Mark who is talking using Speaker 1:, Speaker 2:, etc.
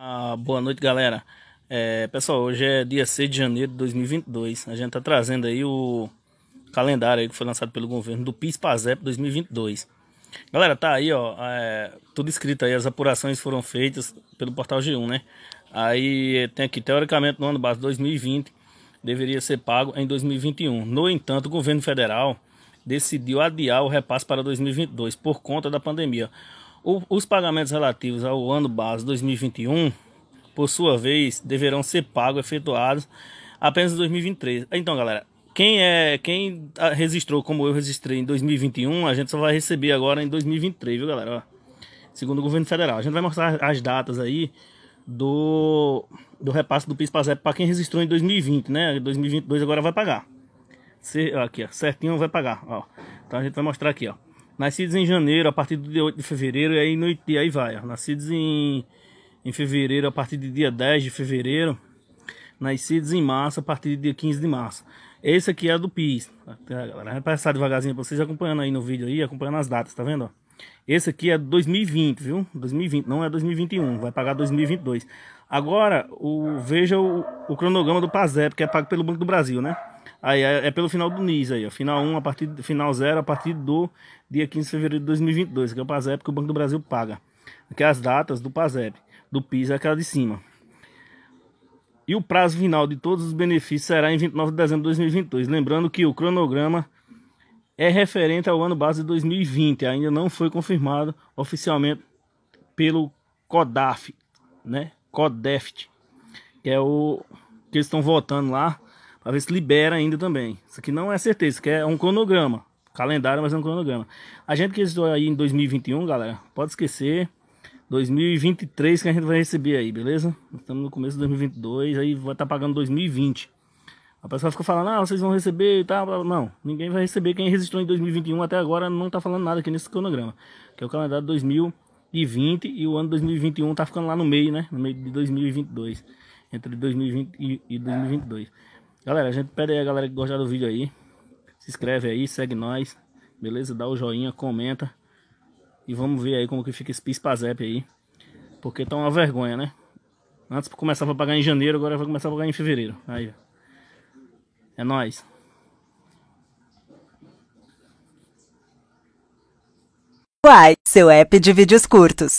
Speaker 1: Ah, boa noite, galera. É, pessoal, hoje é dia 6 de janeiro de 2022. A gente tá trazendo aí o calendário aí que foi lançado pelo governo do PIS-PASEP 2022. Galera, tá aí, ó, é, tudo escrito aí, as apurações foram feitas pelo portal G1, né? Aí tem aqui, teoricamente, no ano base 2020, deveria ser pago em 2021. No entanto, o governo federal decidiu adiar o repasse para 2022 por conta da pandemia. O, os pagamentos relativos ao ano base 2021, por sua vez, deverão ser pagos efetuados apenas em 2023. Então, galera, quem é quem ah, registrou como eu registrei em 2021, a gente só vai receber agora em 2023, viu, galera? Ó, segundo o governo federal. A gente vai mostrar as datas aí do do repasse do PIS/PASEP para quem registrou em 2020, né? 2022 agora vai pagar aqui, ó, certinho vai pagar, ó. Então a gente vai mostrar aqui, ó. Nascidos em janeiro, a partir do dia 8 de fevereiro, e aí, no, e aí vai, ó. Nascidos em, em fevereiro, a partir do dia 10 de fevereiro. Nascidos em março, a partir do dia 15 de março. Esse aqui é do PIS. Agora, vai né? passar devagarzinho pra vocês acompanhando aí no vídeo aí, acompanhando as datas, tá vendo, ó? Esse aqui é 2020, viu? 2020, não é 2021, vai pagar 2022. Agora, o, veja o, o cronograma do PASEP, que é pago pelo Banco do Brasil, né? Aí é, é, pelo final do NIS aí, ó. Final 1 a partir final 0 a partir do dia 15 de fevereiro de 2022, que é o PASEP que o Banco do Brasil paga. Aqui é as datas do PASEP, do PIS é aquela de cima. E o prazo final de todos os benefícios será em 29 de dezembro de 2022, lembrando que o cronograma é referente ao ano base de 2020, ainda não foi confirmado oficialmente pelo CODAF, né? CODEFT, que é o que eles estão votando lá a ver se libera ainda também. Isso aqui não é certeza, isso aqui é um cronograma. Calendário, mas é um cronograma. A gente que estou aí em 2021, galera, pode esquecer. 2023 que a gente vai receber aí, beleza? Estamos no começo de 2022, aí vai estar tá pagando 2020. A pessoa fica falando, ah, vocês vão receber e tal. Não, ninguém vai receber. Quem resistiu em 2021 até agora não tá falando nada aqui nesse cronograma. Que é o calendário 2020 e o ano 2021 tá ficando lá no meio, né? No meio de 2022. Entre 2020 e 2022. Galera, a gente pede aí a galera que gostar do vídeo aí. Se inscreve aí, segue nós. Beleza? Dá o joinha, comenta. E vamos ver aí como que fica esse pispazep aí. Porque tá uma vergonha, né? Antes começava a pagar em janeiro, agora vai começar a pagar em fevereiro. Aí, ó. É nóis. Uai, seu app de vídeos curtos.